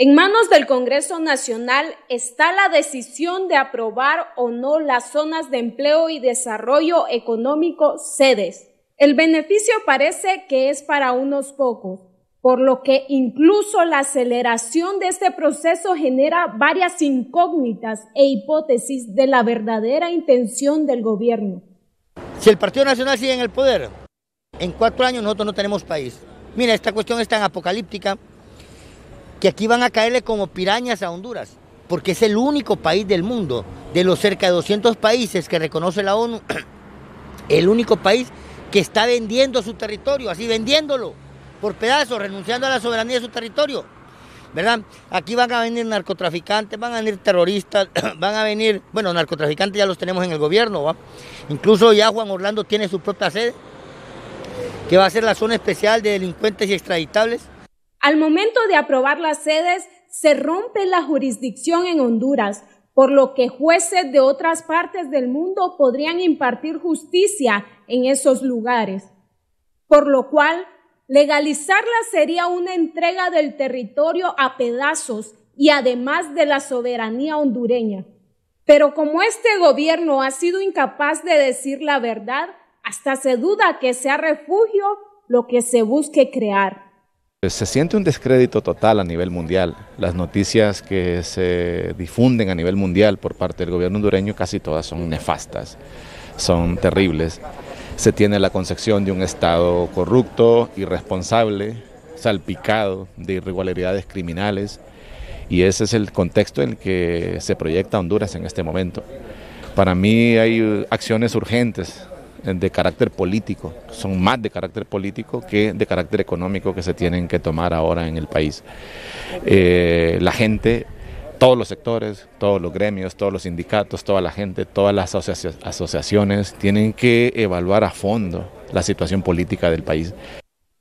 En manos del Congreso Nacional está la decisión de aprobar o no las zonas de empleo y desarrollo económico sedes. El beneficio parece que es para unos pocos, por lo que incluso la aceleración de este proceso genera varias incógnitas e hipótesis de la verdadera intención del gobierno. Si el Partido Nacional sigue en el poder, en cuatro años nosotros no tenemos país. Mira, esta cuestión es tan apocalíptica que aquí van a caerle como pirañas a Honduras, porque es el único país del mundo, de los cerca de 200 países que reconoce la ONU, el único país que está vendiendo su territorio, así vendiéndolo por pedazos, renunciando a la soberanía de su territorio. ¿Verdad? Aquí van a venir narcotraficantes, van a venir terroristas, van a venir, bueno, narcotraficantes ya los tenemos en el gobierno, Incluso ya Juan Orlando tiene su propia sede, que va a ser la zona especial de delincuentes y extraditables. Al momento de aprobar las sedes, se rompe la jurisdicción en Honduras, por lo que jueces de otras partes del mundo podrían impartir justicia en esos lugares. Por lo cual, legalizarla sería una entrega del territorio a pedazos y además de la soberanía hondureña. Pero como este gobierno ha sido incapaz de decir la verdad, hasta se duda que sea refugio lo que se busque crear. Pues, se siente un descrédito total a nivel mundial. Las noticias que se difunden a nivel mundial por parte del gobierno hondureño casi todas son nefastas, son terribles. Se tiene la concepción de un Estado corrupto, irresponsable, salpicado de irregularidades criminales y ese es el contexto en el que se proyecta Honduras en este momento. Para mí hay acciones urgentes eh, de carácter político, son más de carácter político que de carácter económico que se tienen que tomar ahora en el país. Eh, la gente, todos los sectores, todos los gremios, todos los sindicatos, toda la gente, todas las asociaciones tienen que evaluar a fondo la situación política del país.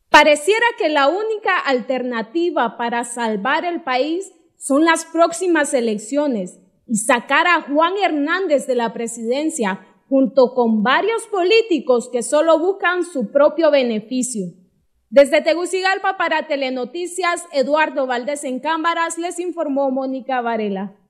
Pareciera que la única alternativa para salvar el país son las próximas elecciones y sacar a Juan Hernández de la presidencia junto con varios políticos que solo buscan su propio beneficio. Desde Tegucigalpa para Telenoticias, Eduardo Valdés en Cámaras les informó Mónica Varela.